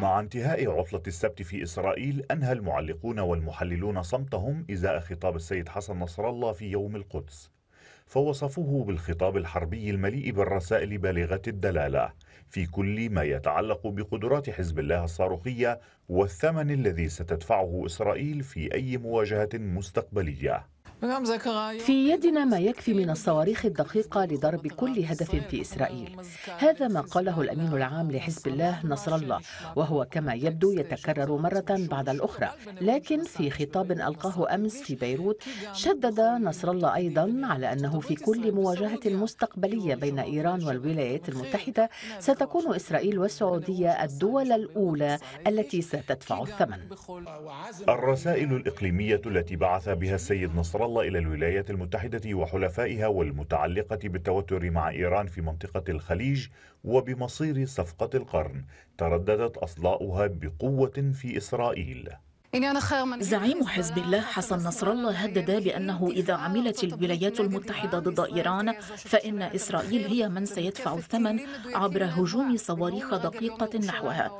مع انتهاء عطلة السبت في إسرائيل أنهى المعلقون والمحللون صمتهم إزاء خطاب السيد حسن نصر الله في يوم القدس فوصفوه بالخطاب الحربي المليء بالرسائل بالغة الدلالة في كل ما يتعلق بقدرات حزب الله الصاروخية والثمن الذي ستدفعه إسرائيل في أي مواجهة مستقبلية نعم، في يدنا ما يكفي من الصواريخ الدقيقة لضرب كل هدف في إسرائيل هذا ما قاله الأمين العام لحزب الله نصر الله وهو كما يبدو يتكرر مرة بعد الأخرى لكن في خطاب ألقاه أمس في بيروت شدد نصر الله أيضا على أنه في كل مواجهة مستقبلية بين إيران والولايات المتحدة ستكون إسرائيل والسعودية الدول الأولى التي ستدفع الثمن الرسائل الإقليمية التي بعث بها السيد نصر الله الله إلى الولايات المتحدة وحلفائها والمتعلقة بالتوتر مع إيران في منطقة الخليج وبمصير صفقة القرن ترددت أصلاؤها بقوة في إسرائيل زعيم حزب الله حسن نصر الله هدد بأنه إذا عملت الولايات المتحدة ضد إيران فإن إسرائيل هي من سيدفع الثمن عبر هجوم صواريخ دقيقة نحوها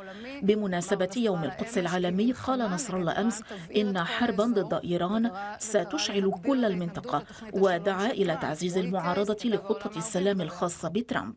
بمناسبة يوم القدس العالمي قال نصر الله أمس إن حربا ضد إيران ستشعل كل المنطقة ودعا إلى تعزيز المعارضة لخطة السلام الخاصة بترامب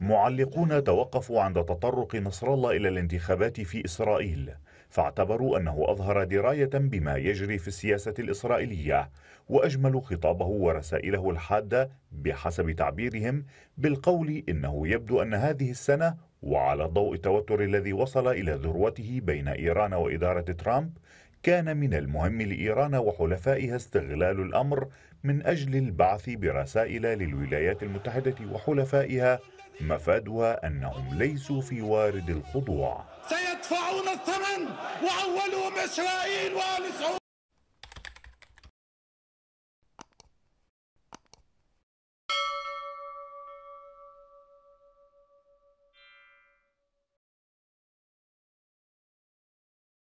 معلقون توقفوا عند تطرق نصر الله إلى الانتخابات في إسرائيل فاعتبروا أنه أظهر دراية بما يجري في السياسة الإسرائيلية وأجمل خطابه ورسائله الحادة بحسب تعبيرهم بالقول إنه يبدو أن هذه السنة وعلى ضوء التوتر الذي وصل إلى ذروته بين إيران وإدارة ترامب كان من المهم لإيران وحلفائها استغلال الأمر من أجل البعث برسائل للولايات المتحدة وحلفائها مفادها أنهم ليسوا في وارد الخضوع يدفعون الثمن وأولهم إسرائيل وآل سعود